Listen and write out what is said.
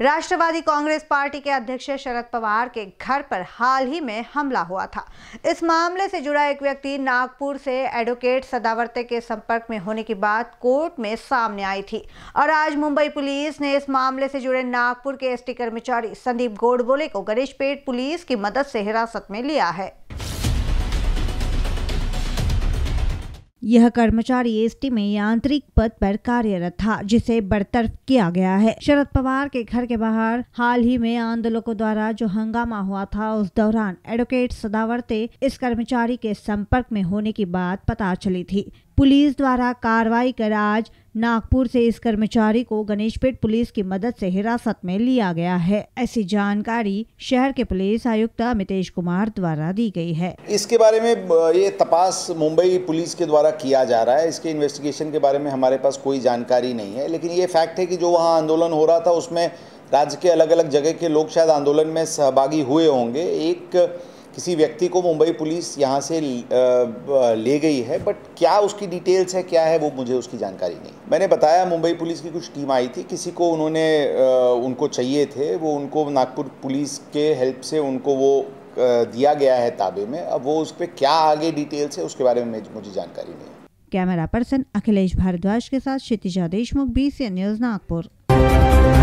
राष्ट्रवादी Congress party के अध्यक्ष शरद पवार के घर पर हाल ही में हमला हुआ था इस मामले से जुड़ा एक व्यक्ति नागपुर से एडवोकेट सदावर्ते के संपर्क में होने की बात कोर्ट में सामने आई थी और आज मुंबई पुलिस ने इस मामले से जुड़े नागपुर के एसटी कर्मचारी संदीप गोडबोले को गणेशपेट पुलिस की मदद से हिरासत में लिया है यह कर्मचारी एसटी में यांत्रिक पद पर कार्यरत था जिसे बरतरफ किया गया है शरद पवार के घर के बाहर हाल ही में आंदोलकों द्वारा जो हंगामा हुआ था उस दौरान एडवोकेट सदावर्ते इस कर्मचारी के संपर्क में होने की बात पता चली थी पुलिस द्वारा कार्रवाई कर आज नागपुर से इस कर्मचारी को गणेशपेट पुलिस की मदद से हिरासत में लिया गया है ऐसी जानकारी शहर के पुलिस आयुक्त अमितेश कुमार द्वारा दी गई है इसके बारे में ये तपास मुंबई पुलिस के द्वारा किया जा रहा है इसके इन्वेस्टिगेशन के बारे में हमारे पास कोई जानकारी नहीं है लेकिन ये फैक्ट है कि जो वहाँ आंदोलन हो रहा था उसमें राज्य के अलग अलग जगह के लोग शायद आंदोलन में सहभागी हुए होंगे एक किसी व्यक्ति को मुंबई पुलिस यहाँ से ले गई है बट क्या उसकी डिटेल्स है क्या है वो मुझे उसकी जानकारी नहीं मैंने बताया मुंबई पुलिस की कुछ टीम आई थी किसी को उन्होंने उनको चाहिए थे वो उनको नागपुर पुलिस के हेल्प से उनको वो दिया गया है ताबे में अब वो उस पर क्या आगे डिटेल्स है उसके बारे में मुझे जानकारी नहीं कैमरा पर्सन अखिलेश भारद्वाज के साथ क्षितिजा देशमुख बी न्यूज़ नागपुर